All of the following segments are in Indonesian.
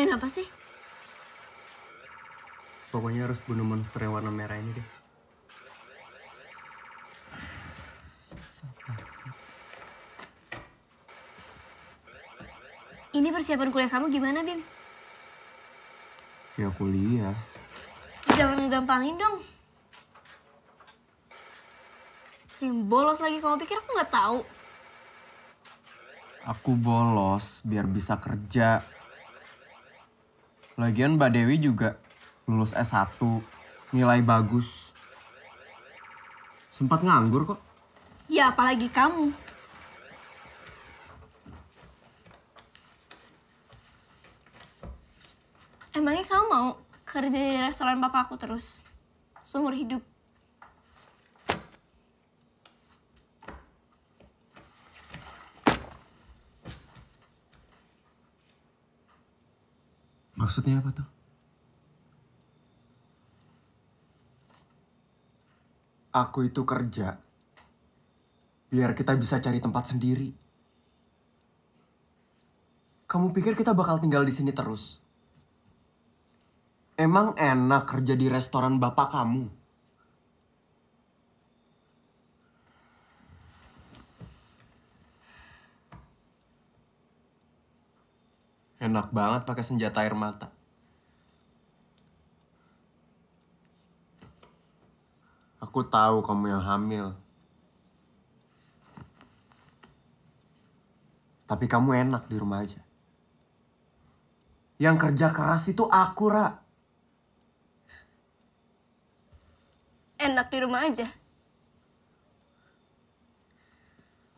Main apa sih? Pokoknya harus bunuh monster yang warna merah ini deh. Ini persiapan kuliah kamu gimana, Bim? Ya kuliah. Jangan ngegampangin dong. Sering bolos lagi, kamu pikir aku nggak tahu? Aku bolos biar bisa kerja. Lagian Mbak Dewi juga lulus S1, nilai bagus. Sempat nganggur kok. Ya apalagi kamu. Emangnya kamu mau kerja di restoran papa aku terus? Seumur hidup? Maksudnya apa tuh? Aku itu kerja biar kita bisa cari tempat sendiri. Kamu pikir kita bakal tinggal di sini terus? Emang enak kerja di restoran bapak kamu? Enak banget pakai senjata air mata. Aku tahu kamu yang hamil. Tapi kamu enak di rumah aja. Yang kerja keras itu aku, Ra. Enak di rumah aja.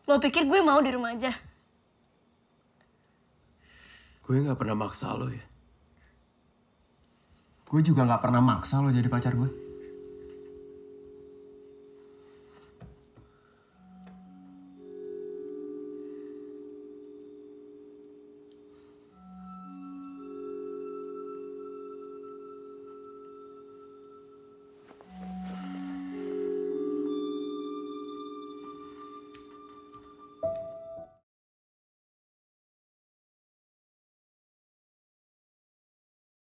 Lo pikir gue mau di rumah aja? Gue gak pernah maksa lo ya. Gue juga gak pernah maksa lo jadi pacar gue.